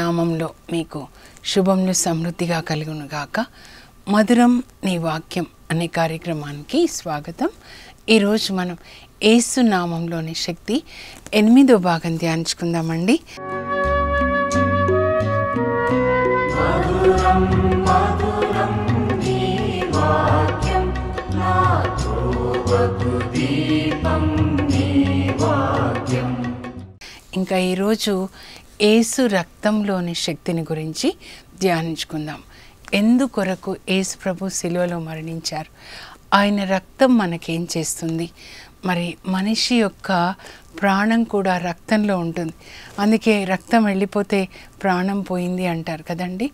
నామంలో మీకు శుభములు సమృద్ధిగా గాక మధురం నీ వాక్యం అనే కార్యక్రమానికి స్వాగతం ఈరోజు మనం ఏసు నామంలోని శక్తి ఎనిమిదో భాగం ధ్యానించుకుందామండి ఇంకా ఈరోజు ఏసు రక్తంలోని శక్తిని గురించి ధ్యానించుకుందాం ఎందుకొరకు ఏసు ప్రభు శిలువలో మరణించారు ఆయన రక్తం మనకేం చేస్తుంది మరి మనిషి యొక్క ప్రాణం కూడా రక్తంలో ఉంటుంది అందుకే రక్తం వెళ్ళిపోతే ప్రాణం పోయింది అంటారు కదండి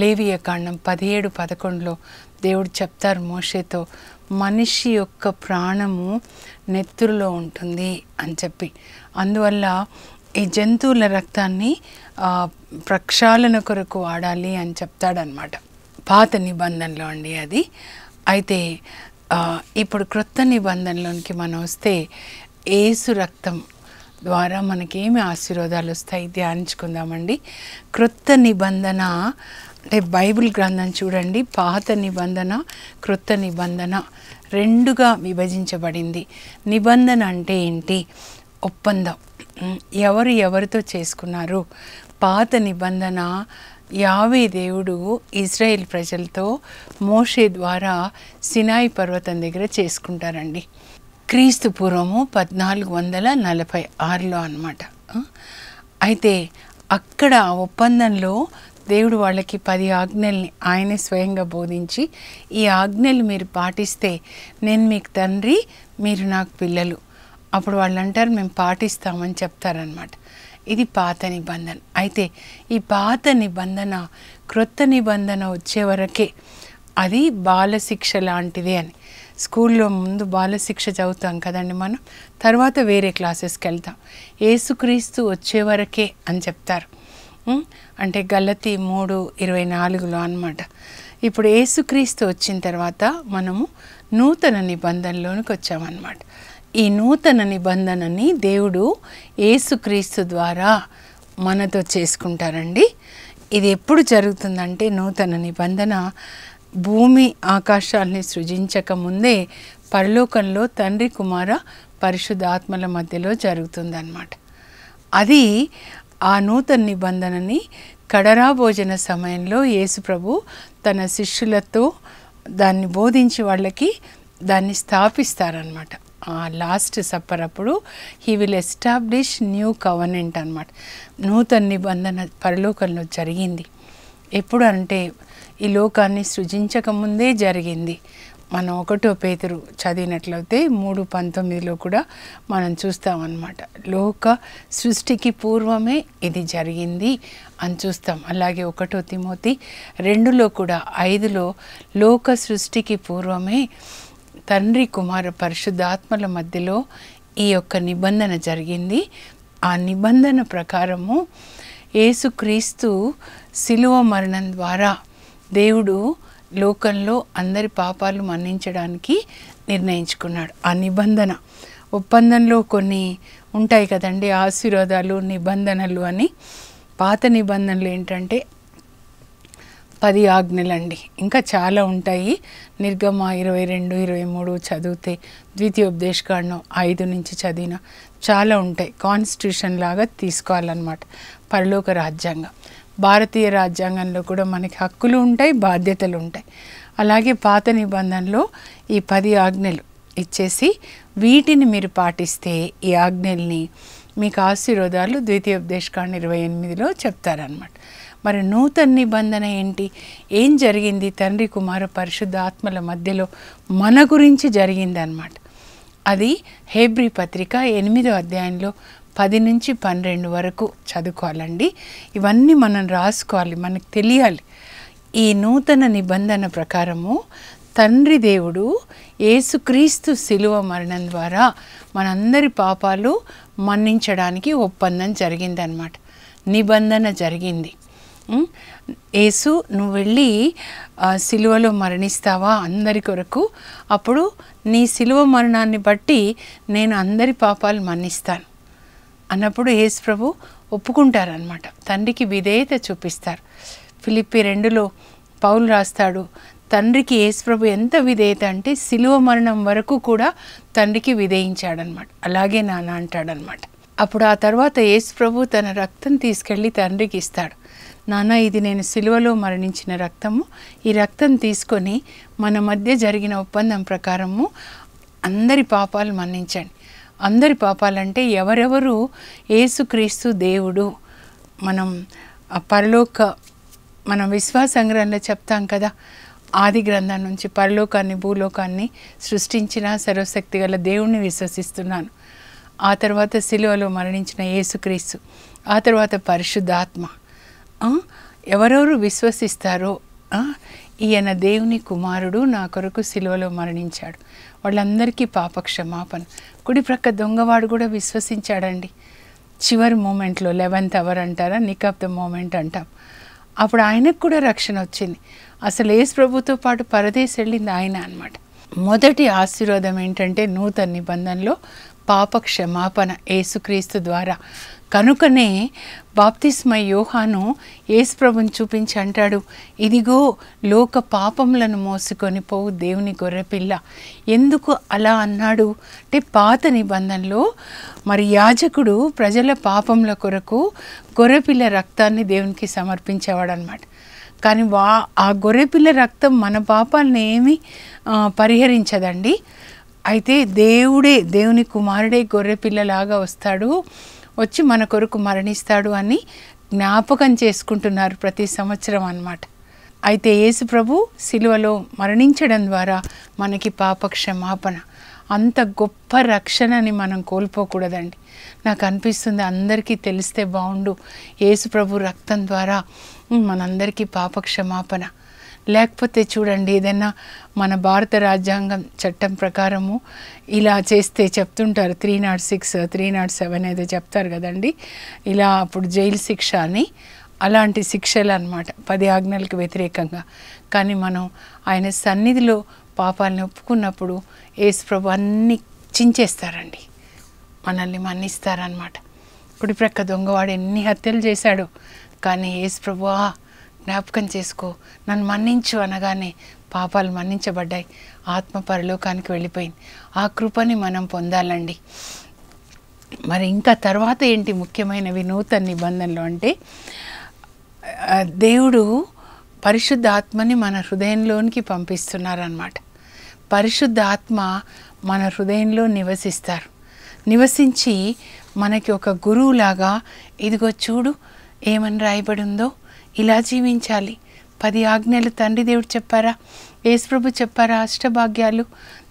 లేవియ కాండం పదిహేడు పదకొండులో దేవుడు చెప్తారు మోషేతో మనిషి యొక్క ప్రాణము నెత్తురులో ఉంటుంది అని చెప్పి అందువల్ల ఈ జంతువుల రక్తాన్ని ప్రక్షాళన కొరకు వాడాలి అని చెప్తాడనమాట పాత నిబంధనలో అండి అది అయితే ఇప్పుడు క్రొత్త నిబంధనలోనికి మనం వస్తే ఏసు రక్తం ద్వారా మనకేమి ఆశీర్వాదాలు వస్తాయి ధ్యానించుకుందామండి క్రొత్త నిబంధన అంటే బైబిల్ గ్రంథం చూడండి పాత నిబంధన క్రొత్త నిబంధన రెండుగా విభజించబడింది నిబంధన అంటే ఏంటి ఒప్పందం ఎవరు ఎవరితో చేసుకున్నారు పాత నిబంధన యావే దేవుడు ఇజ్రాయెల్ ప్రజలతో మోషే ద్వారా సినాయి పర్వతం దగ్గర చేసుకుంటారండి క్రీస్తు పూర్వము పద్నాలుగు వందల నలభై ఆరులో అనమాట అయితే అక్కడ ఒప్పందంలో దేవుడు వాళ్ళకి పది ఆజ్ఞల్ని ఆయనే స్వయంగా బోధించి ఈ ఆజ్ఞలు మీరు పాటిస్తే నేను మీకు తండ్రి మీరు నాకు పిల్లలు అప్పుడు వాళ్ళు అంటారు మేము పాటిస్తామని చెప్తారనమాట ఇది పాత నిబంధన అయితే ఈ పాత నిబంధన క్రొత్త నిబంధన వచ్చే వరకే అది బాలశిక్ష లాంటిదే అని స్కూల్లో ముందు బాలశిక్ష చదువుతాం కదండి మనం తర్వాత వేరే క్లాసెస్కి వెళ్తాం ఏసుక్రీస్తు వచ్చే వరకే అని చెప్తారు అంటే గల్లతి మూడు ఇరవై నాలుగులో అనమాట ఇప్పుడు ఏసుక్రీస్తు వచ్చిన తర్వాత మనము నూతన నిబంధనలోనికి వచ్చామన్నమాట ఈ నూతన నిబంధనని దేవుడు ఏసుక్రీస్తు ద్వారా మనతో చేసుకుంటారండి ఇది ఎప్పుడు జరుగుతుందంటే నూతన నిబంధన భూమి ఆకాశాల్ని సృజించక ముందే పరలోకంలో తండ్రి కుమార పరిశుద్ధాత్మల మధ్యలో జరుగుతుందన్నమాట అది ఆ నూతన నిబంధనని కడరా భోజన సమయంలో యేసుప్రభు తన శిష్యులతో దాన్ని బోధించి వాళ్ళకి దాన్ని స్థాపిస్తారనమాట లాస్ట్ సప్పర్ అప్పుడు he will establish new covenant అనమాట నూతన నిబంధన పరలోకంలో జరిగింది ఎప్పుడు అంటే ఈ లోకాన్ని సృజించకముందే జరిగింది మనం ఒకటో పేతురు చదివినట్లయితే మూడు పంతొమ్మిదిలో కూడా మనం చూస్తామన్నమాట లోక సృష్టికి పూర్వమే ఇది జరిగింది అని చూస్తాం అలాగే ఒకటో తిమోతి రెండులో కూడా ఐదులో లోక సృష్టికి పూర్వమే తండ్రి కుమార పరిశుద్ధాత్మల మధ్యలో ఈ యొక్క నిబంధన జరిగింది ఆ నిబంధన ప్రకారము ఏసుక్రీస్తు శిలువ మరణం ద్వారా దేవుడు లోకంలో అందరి పాపాలు మన్నించడానికి నిర్ణయించుకున్నాడు ఆ నిబంధన ఒప్పందంలో కొన్ని ఉంటాయి కదండి ఆశీర్వాదాలు నిబంధనలు అని పాత నిబంధనలు ఏంటంటే పది ఆజ్ఞలండి ఇంకా చాలా ఉంటాయి నిర్గమ ఇరవై రెండు ఇరవై మూడు చదివితే ద్వితీయోపదేశకాండం ఐదు నుంచి చదివిన చాలా ఉంటాయి కాన్స్టిట్యూషన్ లాగా తీసుకోవాలన్నమాట పరలోక రాజ్యాంగం భారతీయ రాజ్యాంగంలో కూడా మనకి హక్కులు ఉంటాయి బాధ్యతలు ఉంటాయి అలాగే పాత నిబంధనలో ఈ పది ఆజ్ఞలు ఇచ్చేసి వీటిని మీరు పాటిస్తే ఈ ఆజ్ఞల్ని మీకు ఆశీర్వాదాలు ద్వితీయోపదేశకాండ ఇరవై ఎనిమిదిలో చెప్తారనమాట మరి నూతన నిబంధన ఏంటి ఏం జరిగింది తండ్రి కుమార పరిశుద్ధ ఆత్మల మధ్యలో మన గురించి జరిగిందనమాట అది హేబ్రి పత్రిక ఎనిమిదో అధ్యాయంలో పది నుంచి పన్నెండు వరకు చదువుకోవాలండి ఇవన్నీ మనం రాసుకోవాలి మనకు తెలియాలి ఈ నూతన నిబంధన ప్రకారము తండ్రి దేవుడు ఏసుక్రీస్తు శిలువ మరణం ద్వారా మనందరి పాపాలు మన్నించడానికి ఒప్పందం జరిగిందనమాట నిబంధన జరిగింది యేసు నువ్వు వెళ్ళి సిలువలో మరణిస్తావా అందరి కొరకు అప్పుడు నీ సిలువ మరణాన్ని బట్టి నేను అందరి పాపాలు మన్నిస్తాను అన్నప్పుడు యేసు ప్రభు ఒప్పుకుంటారనమాట తండ్రికి విధేయత చూపిస్తారు ఫిలిప్పి రెండులో పౌలు రాస్తాడు తండ్రికి యేసుప్రభు ఎంత విధేయత అంటే సిలువ మరణం వరకు కూడా తండ్రికి విధేయించాడనమాట అలాగే నాన్న అంటాడనమాట అప్పుడు ఆ తర్వాత యేసుప్రభు తన రక్తం తీసుకెళ్ళి తండ్రికి ఇస్తాడు నాన్న ఇది నేను సిలువలో మరణించిన రక్తము ఈ రక్తం తీసుకొని మన మధ్య జరిగిన ఒప్పందం ప్రకారము అందరి పాపాలు మన్నించండి అందరి పాపాలంటే ఎవరెవరు ఏసుక్రీస్తు దేవుడు మనం పరలోక మనం విశ్వాస సంగ్రహంలో చెప్తాం కదా ఆది గ్రంథం నుంచి పరలోకాన్ని భూలోకాన్ని సృష్టించిన సర్వశక్తి గల దేవుణ్ణి విశ్వసిస్తున్నాను ఆ తర్వాత శిలువలో మరణించిన ఏసుక్రీస్తు ఆ తర్వాత పరిశుద్ధాత్మ ఎవరెవరు విశ్వసిస్తారో ఈయన దేవుని కుమారుడు నా కొరకు సిలువలో మరణించాడు వాళ్ళందరికీ పాప కుడి ప్రక్క దొంగవాడు కూడా విశ్వసించాడండి చివరి మూమెంట్లో లెవెన్త్ అవర్ అంటారా నిక్ ఆఫ్ ద మూమెంట్ అంటాం అప్పుడు ఆయనకు కూడా రక్షణ వచ్చింది అసలు ఏసు ప్రభుతో పాటు పరదేశ్ వెళ్ళింది ఆయన అనమాట మొదటి ఆశీర్వాదం ఏంటంటే నూతన నిబంధనలో పాపక్షమాపణ ఏసుక్రీస్తు ద్వారా కనుకనే బాప్తిస్మ యోహాను యేసుప్రభుని చూపించి అంటాడు ఇదిగో లోక పాపములను మోసుకొని పోవు దేవుని గొర్రెపిల్ల ఎందుకు అలా అన్నాడు అంటే పాత నిబంధనలో మరి యాజకుడు ప్రజల పాపముల కొరకు గొర్రెపిల్ల రక్తాన్ని దేవునికి సమర్పించేవాడు అనమాట కానీ వా ఆ గొర్రెపిల్ల రక్తం మన పాపాలను ఏమి పరిహరించదండి అయితే దేవుడే దేవుని కుమారుడే గొర్రెపిల్లలాగా వస్తాడు వచ్చి మన కొరకు మరణిస్తాడు అని జ్ఞాపకం చేసుకుంటున్నారు ప్రతి సంవత్సరం అన్నమాట అయితే యేసు ప్రభు శిలువలో మరణించడం ద్వారా మనకి పాప అంత గొప్ప రక్షణని మనం కోల్పోకూడదండి నాకు అనిపిస్తుంది అందరికీ తెలిస్తే బాగుండు యేసు ప్రభు రక్తం ద్వారా మనందరికీ పాప లేకపోతే చూడండి ఏదైనా మన భారత రాజ్యాంగం చట్టం ప్రకారము ఇలా చేస్తే చెప్తుంటారు three nought six three nought seven అయితే చెప్తారు కదండి ఇలా అప్పుడు జైలు శిక్ష అని అలాంటి శిక్షలు అనమాట పది ఆజ్ఞలకు వ్యతిరేకంగా కానీ మనం ఆయన సన్నిధిలో పాపాలను ఒప్పుకున్నప్పుడు ఏసుప్రభు అన్ని చించేస్తారండి మనల్ని మన్నిస్తారనమాట కుడిప్రక్క దొంగవాడు ఎన్ని హత్యలు చేశాడో కానీ ఏసుప్రభు జ్ఞాపకం చేసుకో నన్ను మన్నించు అనగానే పాపాలు మన్నించబడ్డాయి ఆత్మ పరలోకానికి వెళ్ళిపోయింది ఆ కృపని మనం పొందాలండి మరి ఇంకా తర్వాత ఏంటి ముఖ్యమైన వినూతన నిబంధనలు అంటే దేవుడు పరిశుద్ధ ఆత్మని మన హృదయంలోనికి పంపిస్తున్నారనమాట పరిశుద్ధ ఆత్మ మన హృదయంలో నివసిస్తారు నివసించి మనకి ఒక గురువులాగా ఇదిగో చూడు ఏమని రాయబడి ఉందో ఇలా జీవించాలి పది ఆజ్ఞలు తండ్రి దేవుడు చెప్పారా యేసుప్రభు చెప్పారా అష్టభాగ్యాలు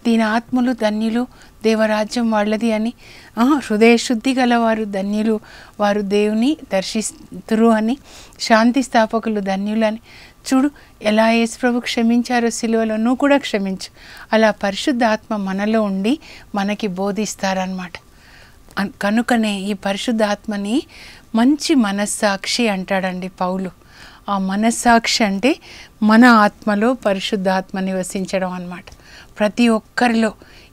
దీని ఆత్మలు ధన్యులు దేవరాజ్యం వాళ్ళది అని హృదయశుద్ధి గలవారు ధన్యులు వారు దేవుని దర్శిస్తురు అని శాంతి స్థాపకులు ధన్యులు అని చూడు ఎలా యేసుప్రభు క్షమించారో సిలువలో నువ్వు కూడా క్షమించు అలా పరిశుద్ధ ఆత్మ మనలో ఉండి మనకి బోధిస్తారనమాట కనుకనే ఈ పరిశుద్ధాత్మని మంచి మనస్సాక్షి అంటాడండి పౌలు ఆ మనస్సాక్షి అంటే మన ఆత్మలో పరిశుద్ధాత్మ నివసించడం అనమాట ప్రతి ఒక్కరిలో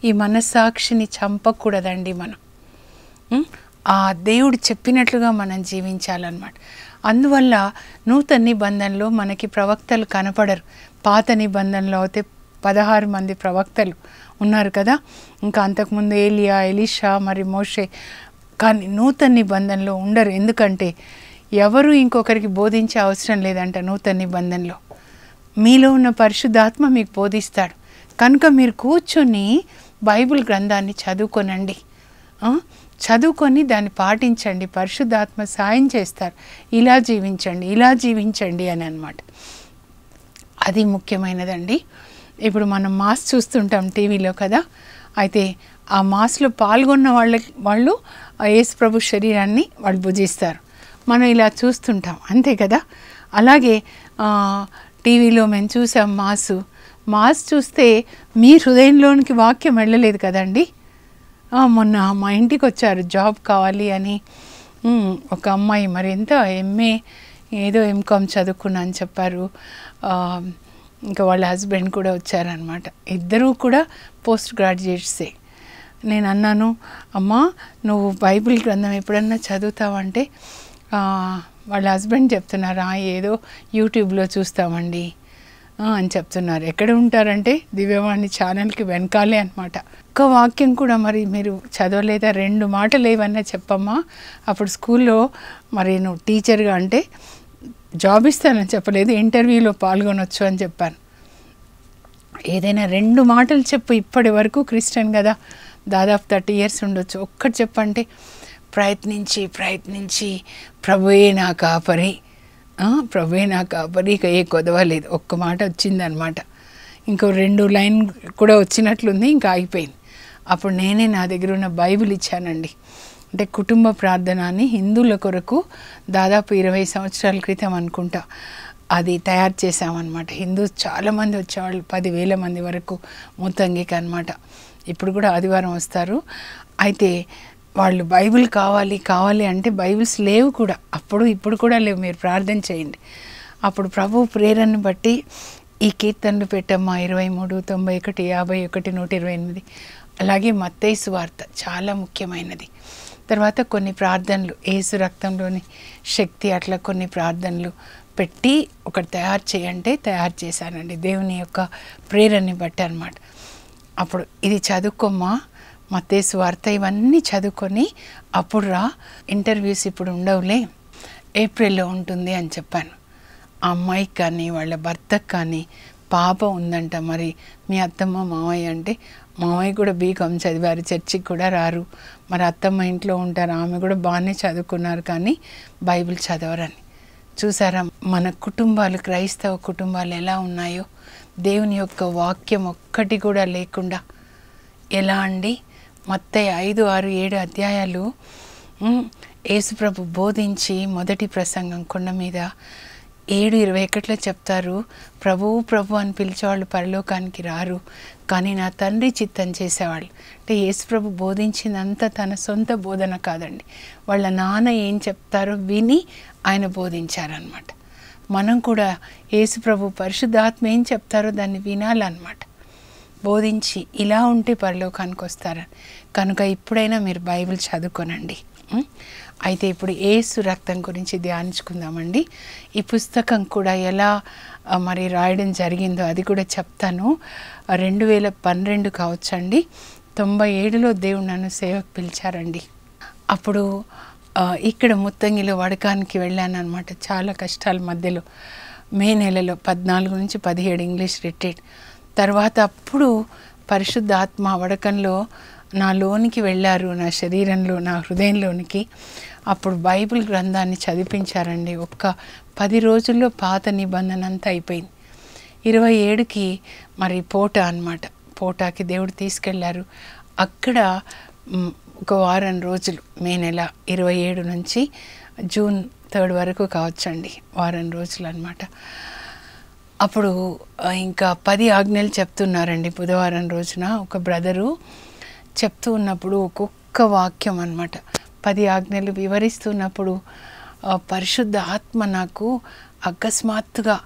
ఈ మనస్సాక్షిని చంపకూడదండి మనం ఆ దేవుడు చెప్పినట్లుగా మనం జీవించాలన్నమాట అందువల్ల నూతన నిబంధనలో మనకి ప్రవక్తలు కనపడరు పాత నిబంధనలో అయితే పదహారు మంది ప్రవక్తలు ఉన్నారు కదా ఇంకా అంతకుముందు ఏలియా ఎలిషా మరి మోషే కానీ నూతన నిబంధనలో ఉండరు ఎందుకంటే ఎవరు ఇంకొకరికి బోధించే అవసరం లేదంట నూతన నిబంధనలో మీలో ఉన్న పరిశుద్ధాత్మ మీకు బోధిస్తాడు కనుక మీరు కూర్చొని బైబిల్ గ్రంథాన్ని చదువుకొనండి చదువుకొని దాన్ని పాటించండి పరిశుద్ధాత్మ సాయం చేస్తారు ఇలా జీవించండి ఇలా జీవించండి అని అనమాట అది ముఖ్యమైనదండి ఇప్పుడు మనం మాస్ చూస్తుంటాం టీవీలో కదా అయితే ఆ మాస్లో పాల్గొన్న వాళ్ళ వాళ్ళు యేసు ప్రభు శరీరాన్ని వాళ్ళు భుజిస్తారు మనం ఇలా చూస్తుంటాం అంతే కదా అలాగే టీవీలో మేము చూసాం మాసు మాస్ చూస్తే మీ హృదయంలోనికి వాక్యం వెళ్ళలేదు కదండి మొన్న మా ఇంటికి వచ్చారు జాబ్ కావాలి అని ఒక అమ్మాయి మరి ఎంత ఎంఏ ఏదో ఎంకామ్ చదువుకున్నా అని చెప్పారు ఇంకా వాళ్ళ హస్బెండ్ కూడా వచ్చారనమాట ఇద్దరూ కూడా పోస్ట్ గ్రాడ్యుయేట్సే నేను అన్నాను అమ్మా నువ్వు బైబిల్ గ్రంథం ఎప్పుడన్నా చదువుతావంటే వాళ్ళ హస్బెండ్ చెప్తున్నారా ఏదో యూట్యూబ్లో చూస్తామండి అని చెప్తున్నారు ఎక్కడ ఉంటారంటే దివ్యవాణి ఛానల్కి వెనకాలే అనమాట ఒక్క వాక్యం కూడా మరి మీరు చదవలేదా రెండు మాటలు ఏవన్నా చెప్పమ్మా అప్పుడు స్కూల్లో మరి నువ్వు టీచర్గా అంటే జాబ్ ఇస్తానని చెప్పలేదు ఇంటర్వ్యూలో పాల్గొనొచ్చు అని చెప్పాను ఏదైనా రెండు మాటలు చెప్పు ఇప్పటి వరకు క్రిస్టియన్ కదా దాదాపు థర్టీ ఇయర్స్ ఉండొచ్చు ఒక్కటి చెప్పంటే ప్రయత్నించి ప్రయత్నించి ప్రభుయే నా కాపరి ప్రభుయే నా కాపరి ఇక ఏ కొదవలేదు ఒక్క మాట వచ్చిందనమాట ఇంకో రెండు లైన్ కూడా వచ్చినట్లుంది ఇంకా ఆగిపోయింది అప్పుడు నేనే నా దగ్గర ఉన్న బైబిల్ ఇచ్చానండి అంటే కుటుంబ ప్రార్థన అని హిందువుల కొరకు దాదాపు ఇరవై సంవత్సరాల క్రితం అనుకుంటా అది తయారు చేసామన్నమాట హిందూస్ చాలామంది వచ్చేవాళ్ళు పదివేల మంది వరకు ముత్తంగికి అనమాట ఇప్పుడు కూడా ఆదివారం వస్తారు అయితే వాళ్ళు బైబిల్ కావాలి కావాలి అంటే బైబిల్స్ లేవు కూడా అప్పుడు ఇప్పుడు కూడా లేవు మీరు ప్రార్థన చేయండి అప్పుడు ప్రభు ప్రేరణను బట్టి ఈ కీర్తనలు పెట్టమ్మా ఇరవై మూడు తొంభై ఒకటి యాభై ఒకటి నూట ఇరవై ఎనిమిది అలాగే మత్తైసు వార్త చాలా ముఖ్యమైనది తర్వాత కొన్ని ప్రార్థనలు ఏసు రక్తంలోని శక్తి అట్లా కొన్ని ప్రార్థనలు పెట్టి ఒకటి తయారు చేయంటే తయారు చేశానండి దేవుని యొక్క ప్రేరణని బట్టి అనమాట అప్పుడు ఇది చదువుకోమ్మా మతేసు వార్త ఇవన్నీ చదువుకొని అప్పుడు రా ఇంటర్వ్యూస్ ఇప్పుడు ఉండవులే ఏప్రిల్లో ఉంటుంది అని చెప్పాను ఆ అమ్మాయికి కానీ వాళ్ళ భర్తకు కానీ పాప ఉందంట మరి మీ అత్తమ్మ మామయ్య అంటే మామయ్య కూడా బీకామ్ చదివారు చర్చికి కూడా రారు మరి అత్తమ్మ ఇంట్లో ఉంటారు ఆమె కూడా బాగానే చదువుకున్నారు కానీ బైబిల్ చదవరని చూసారా మన కుటుంబాలు క్రైస్తవ కుటుంబాలు ఎలా ఉన్నాయో దేవుని యొక్క వాక్యం ఒక్కటి కూడా లేకుండా ఎలా అండి మత్తయ్య ఐదు ఆరు ఏడు అధ్యాయాలు యేసుప్రభు బోధించి మొదటి ప్రసంగం కొండ మీద ఏడు ఇరవై ఒకటిలో చెప్తారు ప్రభువు ప్రభు అని పిలిచేవాళ్ళు పరలోకానికి రారు కానీ నా తండ్రి చిత్తం చేసేవాళ్ళు అంటే యేసుప్రభు బోధించినంత తన సొంత బోధన కాదండి వాళ్ళ నాన్న ఏం చెప్తారో విని ఆయన బోధించారనమాట మనం కూడా యేసుప్రభు పరిశుద్ధాత్మ ఏం చెప్తారో దాన్ని వినాలన్నమాట బోధించి ఇలా ఉంటే పరలోకానికి వస్తారు కనుక ఇప్పుడైనా మీరు బైబిల్ చదువుకోనండి అయితే ఇప్పుడు ఏసు రక్తం గురించి ధ్యానించుకుందామండి ఈ పుస్తకం కూడా ఎలా మరి రాయడం జరిగిందో అది కూడా చెప్తాను రెండు వేల పన్నెండు కావచ్చండి తొంభై ఏడులో దేవుడు నన్ను సేవకు పిలిచారండి అప్పుడు ఇక్కడ ముత్తంగిలో వడకానికి వెళ్ళాను అనమాట చాలా కష్టాల మధ్యలో మే నెలలో పద్నాలుగు నుంచి పదిహేడు ఇంగ్లీష్ రిటైర్డ్ తర్వాత అప్పుడు పరిశుద్ధ ఆత్మ నా లోనికి వెళ్ళారు నా శరీరంలో నా హృదయంలోనికి అప్పుడు బైబిల్ గ్రంథాన్ని చదివించారండి ఒక్క పది రోజుల్లో పాత నిబంధన అంతా అయిపోయింది ఇరవై ఏడుకి మరి పోట అనమాట పోటాకి దేవుడు తీసుకెళ్లారు అక్కడ ఒక వారం రోజులు మే నెల ఇరవై ఏడు నుంచి జూన్ థర్డ్ వరకు కావచ్చండి వారం రోజులు అనమాట అప్పుడు ఇంకా పది ఆజ్ఞలు చెప్తున్నారండి బుధవారం రోజున ఒక బ్రదరు చెప్తూ ఉన్నప్పుడు ఒక్కొక్క వాక్యం అనమాట పది ఆజ్ఞలు వివరిస్తున్నప్పుడు పరిశుద్ధ ఆత్మ నాకు అకస్మాత్తుగా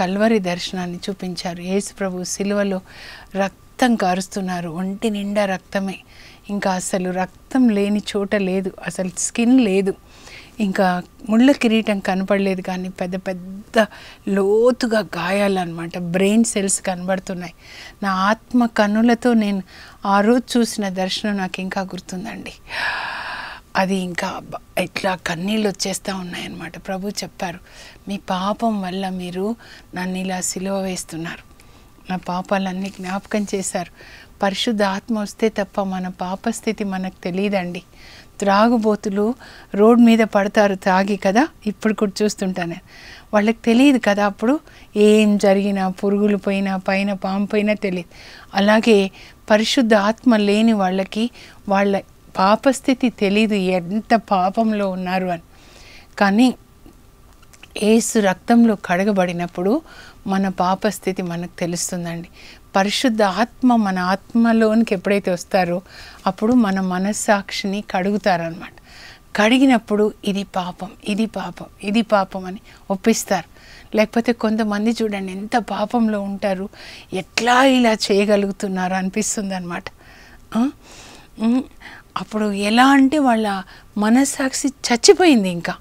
కల్వరి దర్శనాన్ని చూపించారు యేసు ప్రభు సిలువలో రక్తం కారుస్తున్నారు ఒంటి నిండా రక్తమే ఇంకా అసలు రక్తం లేని చోట లేదు అసలు స్కిన్ లేదు ఇంకా ముళ్ళ కిరీటం కనపడలేదు కానీ పెద్ద పెద్ద లోతుగా గాయాలన్నమాట బ్రెయిన్ సెల్స్ కనబడుతున్నాయి నా ఆత్మ కన్నులతో నేను ఆ రోజు చూసిన దర్శనం నాకు ఇంకా గుర్తుందండి అది ఇంకా ఇట్లా కన్నీళ్ళు వచ్చేస్తూ ఉన్నాయన్నమాట ప్రభు చెప్పారు మీ పాపం వల్ల మీరు నన్ను ఇలా సిలువ వేస్తున్నారు నా పాపాలన్నీ జ్ఞాపకం చేశారు పరిశుద్ధ ఆత్మ వస్తే తప్ప మన పాపస్థితి మనకు తెలియదండి త్రాగుబోతులు రోడ్ మీద పడతారు త్రాగి కదా ఇప్పుడు కూడా చూస్తుంటాను వాళ్ళకి తెలియదు కదా అప్పుడు ఏం జరిగినా పురుగులు పోయినా పైన పాము పోయినా తెలియదు అలాగే పరిశుద్ధ ఆత్మ లేని వాళ్ళకి వాళ్ళ పాపస్థితి తెలీదు ఎంత పాపంలో ఉన్నారు అని కానీ ఏసు రక్తంలో కడగబడినప్పుడు మన పాపస్థితి మనకు తెలుస్తుందండి పరిశుద్ధ ఆత్మ మన ఆత్మలోనికి ఎప్పుడైతే వస్తారో అప్పుడు మన మనస్సాక్షిని కడుగుతారనమాట కడిగినప్పుడు ఇది పాపం ఇది పాపం ఇది పాపం అని ఒప్పిస్తారు లేకపోతే కొంతమంది చూడండి ఎంత పాపంలో ఉంటారు ఎట్లా ఇలా చేయగలుగుతున్నారు అనిపిస్తుంది అనమాట అప్పుడు ఎలా అంటే వాళ్ళ మనస్సాక్షి చచ్చిపోయింది ఇంకా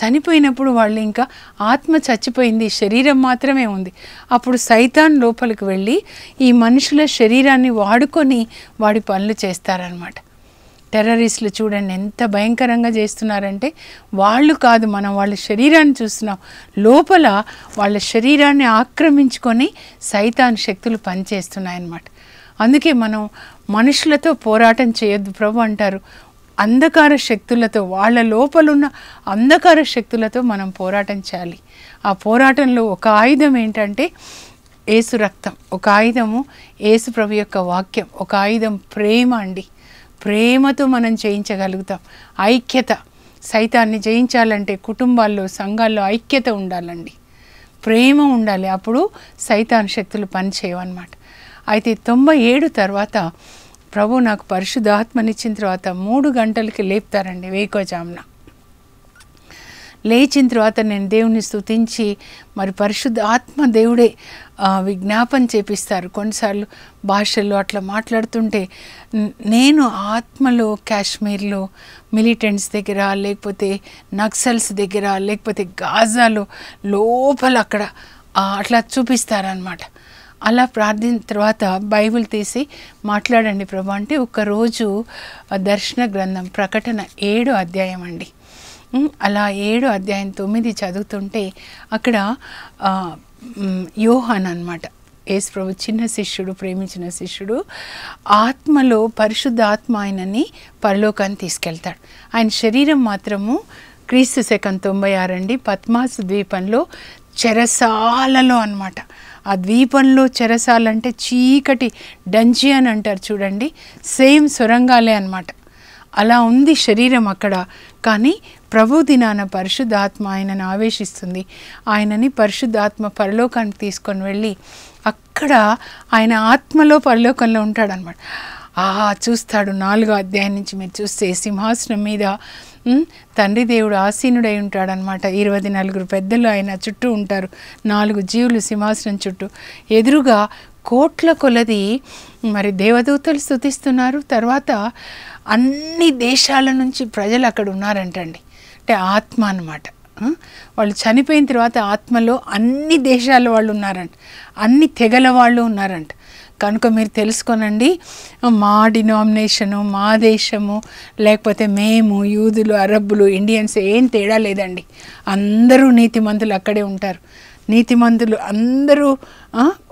చనిపోయినప్పుడు వాళ్ళు ఇంకా ఆత్మ చచ్చిపోయింది శరీరం మాత్రమే ఉంది అప్పుడు సైతాన్ లోపలికి వెళ్ళి ఈ మనుషుల శరీరాన్ని వాడుకొని వాడి పనులు చేస్తారనమాట టెర్రరిస్టులు చూడండి ఎంత భయంకరంగా చేస్తున్నారంటే వాళ్ళు కాదు మనం వాళ్ళ శరీరాన్ని చూస్తున్నాం లోపల వాళ్ళ శరీరాన్ని ఆక్రమించుకొని సైతాన్ శక్తులు పనిచేస్తున్నాయన్నమాట అందుకే మనం మనుషులతో పోరాటం చేయొద్దు ప్రభు అంటారు అంధకార శక్తులతో వాళ్ళ లోపలున్న అంధకార శక్తులతో మనం పోరాటం చేయాలి ఆ పోరాటంలో ఒక ఆయుధం ఏంటంటే ఏసు రక్తం ఒక ఆయుధము ఏసు ప్రభు యొక్క వాక్యం ఒక ఆయుధం ప్రేమ అండి ప్రేమతో మనం చేయించగలుగుతాం ఐక్యత సైతాన్ని జయించాలంటే కుటుంబాల్లో సంఘాల్లో ఐక్యత ఉండాలండి ప్రేమ ఉండాలి అప్పుడు సైతాన్ శక్తులు పనిచేయవన్నమాట అయితే తొంభై ఏడు తర్వాత ప్రభు నాకు పరిశుద్ధాత్మనిచ్చిన తర్వాత మూడు గంటలకి లేపుతారండి వేకోజామున లేచిన తర్వాత నేను దేవుని స్థుతించి మరి పరిశుద్ధ ఆత్మ దేవుడే విజ్ఞాపన చేపిస్తారు కొన్నిసార్లు భాషల్లో అట్లా మాట్లాడుతుంటే నేను ఆత్మలో కాశ్మీర్లో మిలిటెంట్స్ దగ్గర లేకపోతే నక్సల్స్ దగ్గర లేకపోతే గాజాలో లోపల అక్కడ అట్లా చూపిస్తారనమాట అలా ప్రార్థన తర్వాత బైబిల్ తీసి మాట్లాడండి ప్రభా అంటే ఒకరోజు దర్శన గ్రంథం ప్రకటన ఏడు అధ్యాయం అండి అలా ఏడు అధ్యాయం తొమ్మిది చదువుతుంటే అక్కడ యోహాన్ అనమాట ఏసుప్రభు ప్రభు చిన్న శిష్యుడు ప్రేమించిన శిష్యుడు ఆత్మలో పరిశుద్ధాత్మ ఆయనని పరలోకాన్ని తీసుకెళ్తాడు ఆయన శరీరం మాత్రము క్రీస్తు శకం తొంభై ఆరండి పద్మాసు ద్వీపంలో చెరసాలలో అనమాట ఆ ద్వీపంలో చెరసాలంటే చీకటి డంచి అని అంటారు చూడండి సేమ్ సొరంగాలే అనమాట అలా ఉంది శరీరం అక్కడ కానీ ప్రభు దినాన పరిశుద్ధాత్మ ఆయనను ఆవేశిస్తుంది ఆయనని పరిశుద్ధాత్మ పరలోకానికి తీసుకొని వెళ్ళి అక్కడ ఆయన ఆత్మలో పరలోకంలో ఉంటాడనమాట ఆహా చూస్తాడు నాలుగో అధ్యాయం నుంచి మీరు చూస్తే సింహాసనం మీద తండ్రి దేవుడు ఆసీనుడై ఉంటాడనమాట ఇరవై నలుగురు పెద్దలు ఆయన చుట్టూ ఉంటారు నాలుగు జీవులు సింహాసనం చుట్టూ ఎదురుగా కోట్ల కొలది మరి దేవదూతలు స్థుతిస్తున్నారు తర్వాత అన్ని దేశాల నుంచి ప్రజలు అక్కడ ఉన్నారంటండి అంటే ఆత్మ అనమాట వాళ్ళు చనిపోయిన తర్వాత ఆత్మలో అన్ని దేశాల వాళ్ళు ఉన్నారంట అన్ని తెగల వాళ్ళు ఉన్నారంట కనుక మీరు తెలుసుకోనండి మా డినామినేషను మా దేశము లేకపోతే మేము యూదులు అరబ్బులు ఇండియన్స్ ఏం తేడా లేదండి అందరూ నీతిమంతులు అక్కడే ఉంటారు నీతిమంతులు అందరూ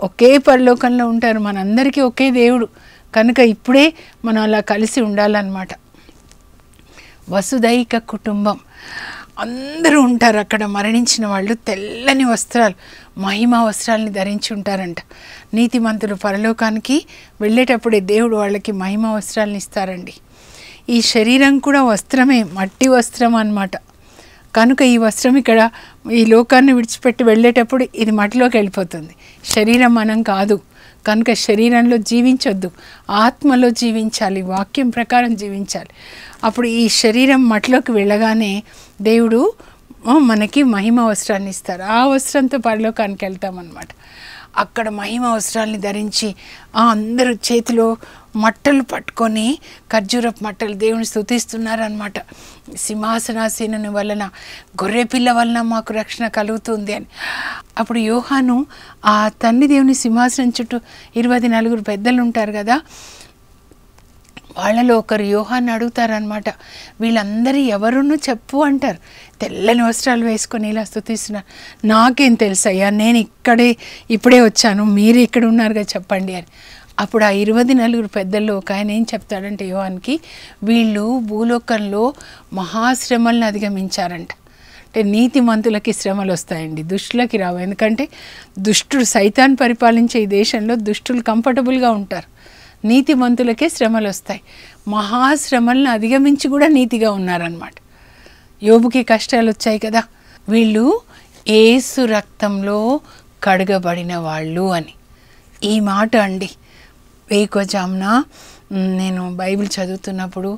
ఒకే పరలోకంలో ఉంటారు మనందరికీ ఒకే దేవుడు కనుక ఇప్పుడే మనం అలా కలిసి ఉండాలన్నమాట వసుదైక కుటుంబం అందరూ ఉంటారు అక్కడ మరణించిన వాళ్ళు తెల్లని వస్త్రాలు మహిమ వస్త్రాలని ధరించి ఉంటారంట నీతిమంతులు పరలోకానికి వెళ్ళేటప్పుడే దేవుడు వాళ్ళకి మహిమ వస్త్రాలను ఇస్తారండి ఈ శరీరం కూడా వస్త్రమే మట్టి వస్త్రం అనమాట కనుక ఈ వస్త్రం ఇక్కడ ఈ లోకాన్ని విడిచిపెట్టి వెళ్ళేటప్పుడు ఇది మట్టిలోకి వెళ్ళిపోతుంది శరీరం మనం కాదు కనుక శరీరంలో జీవించొద్దు ఆత్మలో జీవించాలి వాక్యం ప్రకారం జీవించాలి అప్పుడు ఈ శరీరం మట్లోకి వెళ్ళగానే దేవుడు మనకి మహిమ వస్త్రాన్ని ఇస్తారు ఆ వస్త్రంతో పరలోకానికి వెళ్తామన్నమాట అక్కడ మహిమ వస్త్రాల్ని ధరించి అందరూ చేతిలో మట్టలు పట్టుకొని ఖర్జూరపు మట్టలు దేవుని స్థుతిస్తున్నారనమాట సింహాసనాసీనుని వలన గొర్రెపిల్ల వలన మాకు రక్షణ కలుగుతుంది అని అప్పుడు యోహాను ఆ తండ్రి దేవుని సింహాసనం చుట్టూ ఇరవై నలుగురు పెద్దలు ఉంటారు కదా వాళ్ళలో ఒకరు యోహాన్ని అడుగుతారనమాట వీళ్ళందరూ ఎవరును చెప్పు అంటారు తెల్లని వస్త్రాలు వేసుకొని ఇలా స్థుతిస్తున్నారు నాకేం తెలుసు అయ్యా నేను ఇక్కడే ఇప్పుడే వచ్చాను మీరు ఇక్కడ ఉన్నారుగా చెప్పండి అని అప్పుడు ఆ ఇరవై నలుగురు పెద్దల్లో ఒక ఆయన ఏం చెప్తాడంటే యువానికి వీళ్ళు భూలోకంలో మహాశ్రమలను అధిగమించారంట అంటే నీతిమంతులకి శ్రమలు వస్తాయండి దుష్టులకి రావు ఎందుకంటే దుష్టుడు సైతాన్ పరిపాలించే ఈ దేశంలో దుష్టులు కంఫర్టబుల్గా ఉంటారు నీతిమంతులకే శ్రమలు వస్తాయి మహాశ్రమలను అధిగమించి కూడా నీతిగా ఉన్నారనమాట యోబుకి కష్టాలు వచ్చాయి కదా వీళ్ళు ఏసు రక్తంలో కడగబడిన వాళ్ళు అని ఈ మాట అండి వేకువజామున నేను బైబిల్ చదువుతున్నప్పుడు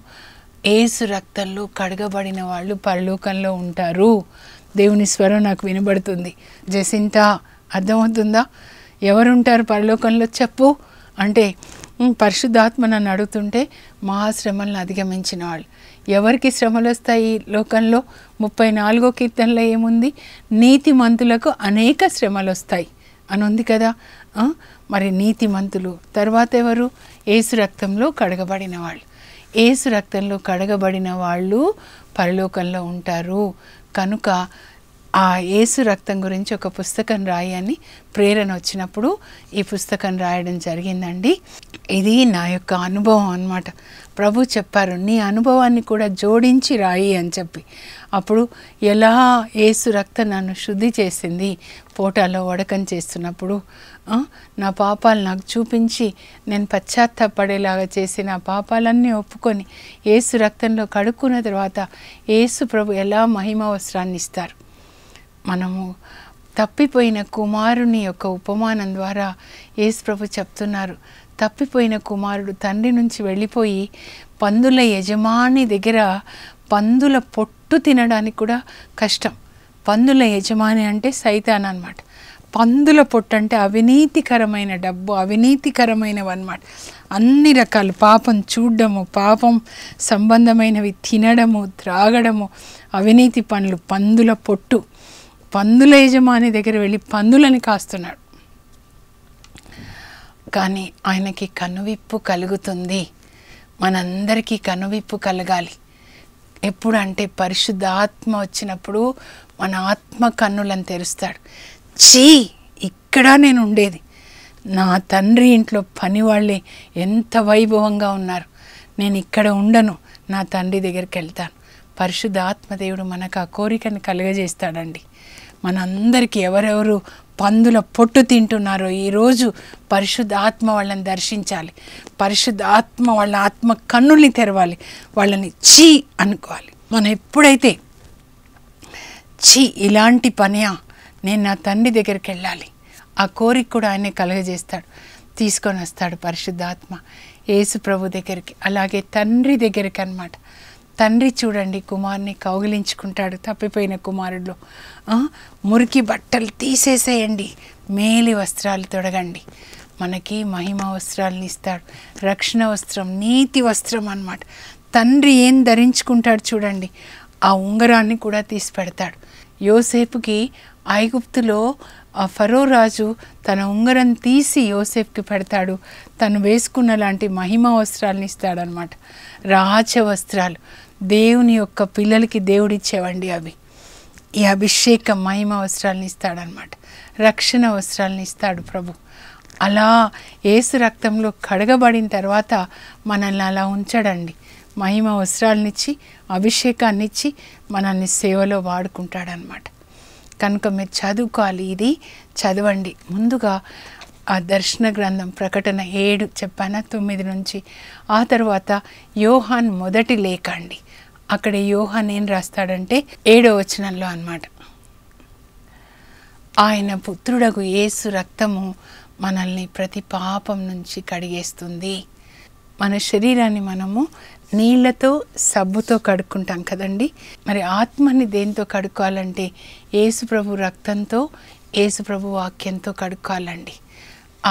ఏసు రక్తంలో కడగబడిన వాళ్ళు పరలోకంలో ఉంటారు దేవుని స్వరం నాకు వినబడుతుంది జసింత అర్థమవుతుందా ఎవరుంటారు పరలోకంలో చెప్పు అంటే పరిశుద్ధాత్మ నన్ను అడుగుతుంటే మహాశ్రమలను అధిగమించిన వాళ్ళు ఎవరికి శ్రమలు వస్తాయి లోకంలో ముప్పై నాలుగో కీర్తనలో ఏముంది నీతి మంతులకు అనేక శ్రమలు వస్తాయి అని ఉంది కదా మరి నీతిమంతులు తర్వాత ఎవరు ఏసు రక్తంలో కడగబడిన వాళ్ళు ఏసు రక్తంలో కడగబడిన వాళ్ళు పరలోకంలో ఉంటారు కనుక ఆ ఏసు రక్తం గురించి ఒక పుస్తకం రాయని ప్రేరణ వచ్చినప్పుడు ఈ పుస్తకం రాయడం జరిగిందండి ఇది నా యొక్క అనుభవం అనమాట ప్రభు చెప్పారు నీ అనుభవాన్ని కూడా జోడించి రాయి అని చెప్పి అప్పుడు ఎలా ఏసు రక్తం నన్ను శుద్ధి చేసింది పోటాలో వడకం చేస్తున్నప్పుడు నా పాపాలు నాకు చూపించి నేను పశ్చాత్తపడేలాగా చేసి నా పాపాలన్నీ ఒప్పుకొని ఏసు రక్తంలో కడుక్కున్న తర్వాత ఏసు ప్రభు ఎలా మహిమ వస్త్రాన్ని ఇస్తారు మనము తప్పిపోయిన కుమారుని యొక్క ఉపమానం ద్వారా యేసు ప్రభు చెప్తున్నారు తప్పిపోయిన కుమారుడు తండ్రి నుంచి వెళ్ళిపోయి పందుల యజమాని దగ్గర పందుల పొట్టు తినడానికి కూడా కష్టం పందుల యజమాని అంటే సైతాన్ అనమాట పందుల పొట్టు అంటే అవినీతికరమైన డబ్బు అవినీతికరమైనవన్నమాట అన్ని రకాలు పాపం చూడడము పాపం సంబంధమైనవి తినడము త్రాగడము అవినీతి పనులు పందుల పొట్టు పందుల యజమాని దగ్గర వెళ్ళి పందులని కాస్తున్నాడు కానీ ఆయనకి కనువిప్పు కలుగుతుంది మనందరికీ కనువిప్పు కలగాలి ఎప్పుడంటే పరిశుద్ధ ఆత్మ వచ్చినప్పుడు మన ఆత్మ కన్నులను తెరుస్తాడు చీ ఇక్కడ నేను ఉండేది నా తండ్రి ఇంట్లో పనివాళ్ళే ఎంత వైభవంగా ఉన్నారు నేను ఇక్కడ ఉండను నా తండ్రి దగ్గరికి వెళ్తాను పరిశుద్ధ ఆత్మదేవుడు మనకు ఆ కోరికను కలుగజేస్తాడండి మనందరికీ ఎవరెవరు పందుల పొట్టు తింటున్నారో ఈరోజు పరిశుద్ధ ఆత్మ వాళ్ళని దర్శించాలి పరిశుద్ధ ఆత్మ వాళ్ళ ఆత్మ కన్నుల్ని తెరవాలి వాళ్ళని చీ అనుకోవాలి మనం ఎప్పుడైతే చీ ఇలాంటి పనియా నేను నా తండ్రి దగ్గరికి వెళ్ళాలి ఆ కోరిక కూడా ఆయనే కలగజేస్తాడు తీసుకొని వస్తాడు పరిశుద్ధాత్మ యేసు ప్రభు దగ్గరికి అలాగే తండ్రి దగ్గరికి అనమాట తండ్రి చూడండి కుమారుని కౌగిలించుకుంటాడు తప్పిపోయిన కుమారుడు మురికి బట్టలు తీసేసేయండి మేలి వస్త్రాలు తొడగండి మనకి మహిమ వస్త్రాలను ఇస్తాడు రక్షణ వస్త్రం నీతి వస్త్రం అనమాట తండ్రి ఏం ధరించుకుంటాడు చూడండి ఆ ఉంగరాన్ని కూడా తీసి పెడతాడు యోసేపుకి ఐగుప్తులో ఆ ఫరో రాజు తన ఉంగరం తీసి యోసేఫ్కి పెడతాడు తను వేసుకున్న లాంటి మహిమ వస్త్రాలను ఇస్తాడనమాట రాజ వస్త్రాలు దేవుని యొక్క పిల్లలకి దేవుడిచ్చేవండి అవి ఈ అభిషేక మహిమ వస్త్రాలను ఇస్తాడనమాట రక్షణ వస్త్రాలను ఇస్తాడు ప్రభు అలా ఏసు రక్తంలో కడగబడిన తర్వాత మనల్ని అలా ఉంచడండి మహిమ వస్త్రాలనిచ్చి ఇచ్చి మనల్ని సేవలో వాడుకుంటాడనమాట కనుక మీరు చదువుకోవాలి ఇది చదవండి ముందుగా ఆ దర్శన గ్రంథం ప్రకటన ఏడు చెప్పాన తొమ్మిది నుంచి ఆ తర్వాత యోహాన్ మొదటి లేఖ అండి అక్కడ యోహాన్ ఏం రాస్తాడంటే ఏడో వచనంలో అనమాట ఆయన పుత్రుడకు ఏసు రక్తము మనల్ని ప్రతి పాపం నుంచి కడిగేస్తుంది మన శరీరాన్ని మనము నీళ్లతో సబ్బుతో కడుక్కుంటాం కదండి మరి ఆత్మని దేంతో కడుక్కోవాలంటే యేసుప్రభు రక్తంతో యేసుప్రభు వాక్యంతో కడుక్కోవాలండి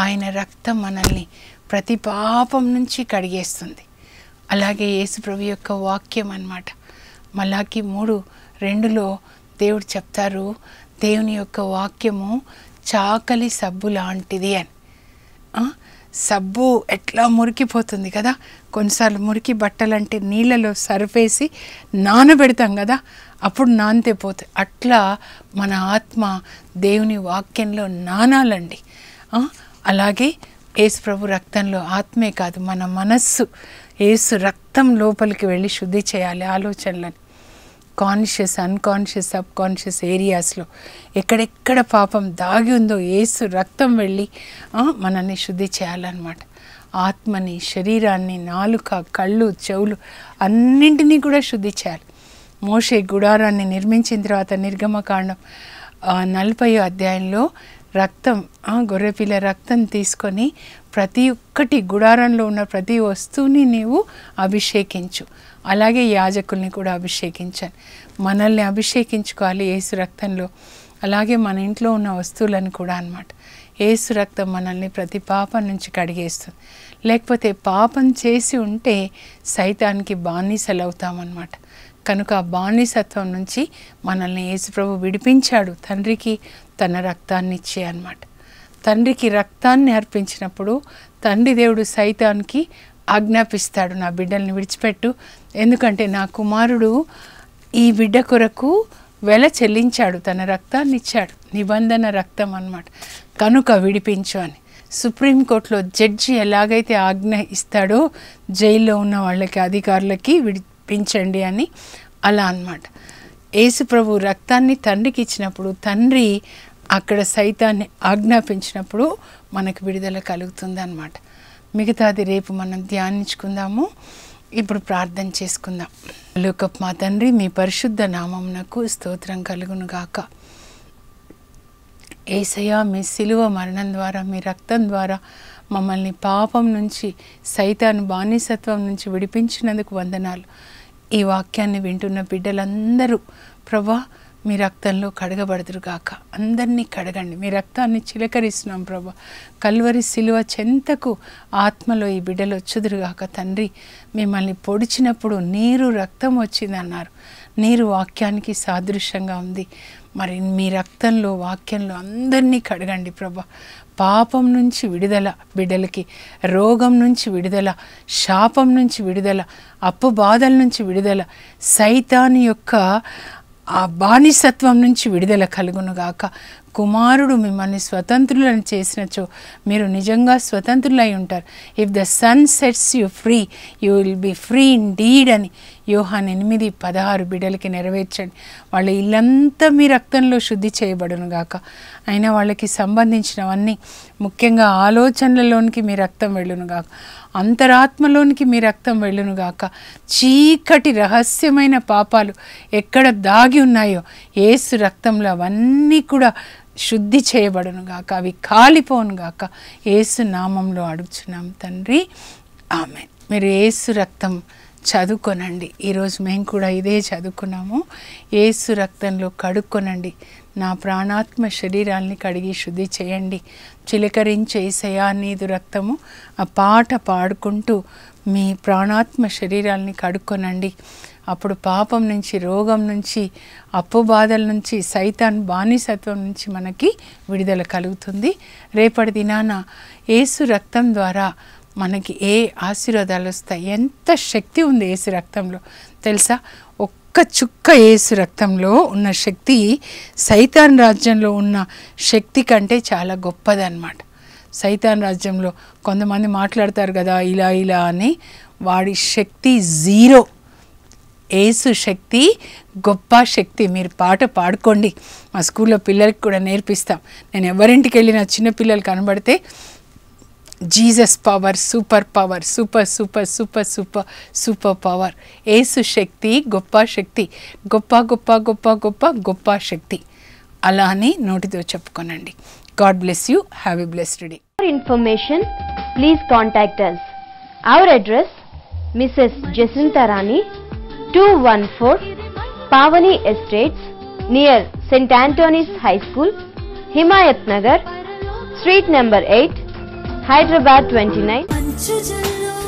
ఆయన రక్తం మనల్ని ప్రతి పాపం నుంచి కడిగేస్తుంది అలాగే యేసుప్రభు యొక్క వాక్యం అన్నమాట మలాకి మూడు రెండులో దేవుడు చెప్తారు దేవుని యొక్క వాక్యము చాకలి సబ్బు లాంటిది అని సబ్బు ఎట్లా మురికిపోతుంది కదా కొన్నిసార్లు మురికి బట్టలంటే నీళ్ళలో సరిపేసి నానబెడతాం కదా అప్పుడు నానితే పోతుంది అట్లా మన ఆత్మ దేవుని వాక్యంలో నానాలండి అలాగే ఏసు ప్రభు రక్తంలో ఆత్మే కాదు మన మనస్సు ఏసు రక్తం లోపలికి వెళ్ళి శుద్ధి చేయాలి ఆలోచనలని కాన్షియస్ అన్కాన్షియస్ సబ్ కాన్షియస్ ఏరియాస్లో ఎక్కడెక్కడ పాపం దాగి ఉందో ఏసు రక్తం వెళ్ళి మనల్ని శుద్ధి చేయాలన్నమాట ఆత్మని శరీరాన్ని నాలుక కళ్ళు చెవులు అన్నింటినీ కూడా శుద్ధి చేయాలి మోషే గుడారాన్ని నిర్మించిన తర్వాత నిర్గమకాండం నలభై అధ్యాయంలో రక్తం ఆ గొర్రెపిల్ల రక్తం తీసుకొని ప్రతి ఒక్కటి గుడారంలో ఉన్న ప్రతి వస్తువుని నీవు అభిషేకించు అలాగే యాజకుల్ని కూడా అభిషేకించాను మనల్ని అభిషేకించుకోవాలి ఏసు రక్తంలో అలాగే మన ఇంట్లో ఉన్న వస్తువులను కూడా అనమాట ఏసు రక్తం మనల్ని ప్రతి పాపం నుంచి కడిగేస్తుంది లేకపోతే పాపం చేసి ఉంటే సైతానికి బానిసలు అవుతామన్నమాట కనుక ఆ బానిసత్వం నుంచి మనల్ని యేసుప్రభు విడిపించాడు తండ్రికి తన రక్తాన్ని ఇచ్చే అనమాట తండ్రికి రక్తాన్ని అర్పించినప్పుడు తండ్రి దేవుడు సైతానికి ఆజ్ఞాపిస్తాడు నా బిడ్డల్ని విడిచిపెట్టు ఎందుకంటే నా కుమారుడు ఈ బిడ్డ కొరకు వెల చెల్లించాడు తన రక్తాన్ని ఇచ్చాడు నిబంధన రక్తం అనమాట కనుక విడిపించు అని సుప్రీంకోర్టులో జడ్జి ఎలాగైతే ఆజ్ఞ ఇస్తాడో జైల్లో ఉన్న వాళ్ళకి అధికారులకి విడిపించండి అని అలా అనమాట యేసుప్రభు రక్తాన్ని తండ్రికి ఇచ్చినప్పుడు తండ్రి అక్కడ సైతాన్ని ఆజ్ఞాపించినప్పుడు మనకు విడుదల కలుగుతుంది అనమాట మిగతాది రేపు మనం ధ్యానించుకుందాము ఇప్పుడు ప్రార్థన చేసుకుందాం లోకప్ మా తండ్రి మీ పరిశుద్ధ నామమునకు స్తోత్రం కలుగును గాక ఏసయ్యా మీ సిలువ మరణం ద్వారా మీ రక్తం ద్వారా మమ్మల్ని పాపం నుంచి సైతాను బానిసత్వం నుంచి విడిపించినందుకు వందనాలు ఈ వాక్యాన్ని వింటున్న బిడ్డలందరూ ప్రభా మీ రక్తంలో కడగబడదురుగాక అందరినీ కడగండి మీ రక్తాన్ని చిలకరిస్తున్నాం ప్రభా కల్వరి సిలువ చెంతకు ఆత్మలో ఈ బిడ్డలు వచ్చుదురుగాక తండ్రి మిమ్మల్ని పొడిచినప్పుడు నీరు రక్తం వచ్చిందన్నారు నీరు వాక్యానికి సాదృశ్యంగా ఉంది మరి మీ రక్తంలో వాక్యంలో అందరినీ కడగండి ప్రభా పాపం నుంచి విడుదల బిడ్డలకి రోగం నుంచి విడుదల శాపం నుంచి విడుదల అప్పు బాధల నుంచి విడుదల సైతాన్ యొక్క ఆ బానిసత్వం నుంచి విడుదల కలుగునుగాక కుమారుడు మిమ్మల్ని స్వతంత్రులను చేసినచో మీరు నిజంగా స్వతంత్రులై ఉంటారు if the son sets you free you will be free indeed అని యోహాన్ ఎనిమిది పదహారు బిడ్డలకి నెరవేర్చండి వాళ్ళ ఇల్లంతా మీ రక్తంలో శుద్ధి చేయబడును గాక అయినా వాళ్ళకి సంబంధించినవన్నీ ముఖ్యంగా ఆలోచనలలోనికి మీ రక్తం వెళ్ళును గాక అంతరాత్మలోనికి మీ రక్తం వెళ్ళును గాక చీకటి రహస్యమైన పాపాలు ఎక్కడ దాగి ఉన్నాయో ఏసు రక్తంలో అవన్నీ కూడా శుద్ధి చేయబడును గాక అవి కాలిపోను గాక ఏసు నామంలో అడుగుచున్నాం తండ్రి ఆమె మీరు ఏసు రక్తం చదువుకొనండి ఈరోజు మేము కూడా ఇదే చదువుకున్నాము ఏసు రక్తంలో కడుక్కొనండి నా ప్రాణాత్మ శరీరాల్ని కడిగి శుద్ధి చేయండి చిలకరించే ఏసయా రక్తము ఆ పాట పాడుకుంటూ మీ ప్రాణాత్మ శరీరాల్ని కడుక్కొనండి అప్పుడు పాపం నుంచి రోగం నుంచి అప్పు బాధల నుంచి సైతాన్ బానిసత్వం నుంచి మనకి విడుదల కలుగుతుంది రేపటి దినాన ఏసు రక్తం ద్వారా మనకి ఏ ఆశీర్వాదాలు వస్తాయి ఎంత శక్తి ఉంది ఏసు రక్తంలో తెలుసా ఒక్క చుక్క ఏసు రక్తంలో ఉన్న శక్తి సైతాన్ రాజ్యంలో ఉన్న శక్తి కంటే చాలా గొప్పదన్నమాట సైతాన్ రాజ్యంలో కొంతమంది మాట్లాడతారు కదా ఇలా ఇలా అని వాడి శక్తి జీరో ఏసు శక్తి గొప్ప శక్తి మీరు పాట పాడుకోండి మా స్కూల్లో పిల్లలకి కూడా నేర్పిస్తాం నేను ఎవరింటికి వెళ్ళిన చిన్నపిల్లలు కనబడితే Jesus power super power super super super super super power Yesu శక్తి గొప్ప శక్తి గొప్ప గొప్ప గొప్ప గొప్ప గొప్ప శక్తి అలా అని నోటితో చెప్పుకోనండి God bless you have a blessed day for information please contact our address Mrs Jacintharani two one four Pavani estates near saint Antony's high school Himayat Nagar street number eight Hyderabad twenty nine